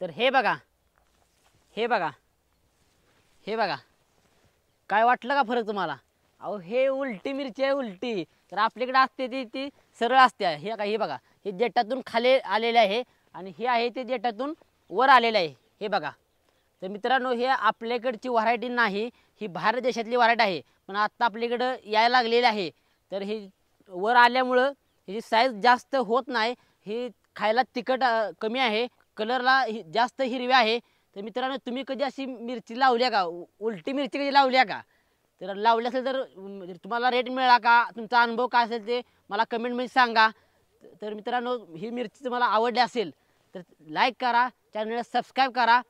तर हे बघा हे बघा हे बघा काय वाटलं का फरक तुम्हाला अहो हे उलटी मिरची आहे उलटी तर आपल्याकडे असते ती ती सरळ असते हे का हे बघा हे जेटातून खाली आलेले आहे आणि हे आहे ते जेटातून वर आलेलं आहे हे बघा तर मित्रांनो हे आपल्याकडची व्हरायटी नाही ही भारत देशातली व्हरायटी आहे पण आत्ता आपल्याकडं यायला लागलेली आहे तर हे वर आल्यामुळं ही साईज जास्त होत नाही ही खायला तिखट कमी आहे कलरला हि- जास्त हिरवे आहे तर मित्रांनो तुम्ही कधी अशी मिरची लावल्या का उलटी मिरची कधी लावल्या का तर लावली असेल तर म्हणजे तुम्हाला रेट मिळाला का तुमचा अनुभव काय असेल ते मला कमेंटमध्ये सांगा तर मित्रांनो ही मिरची तुम्हाला आवडली असेल तर लाईक करा चॅनलला सबस्क्राईब करा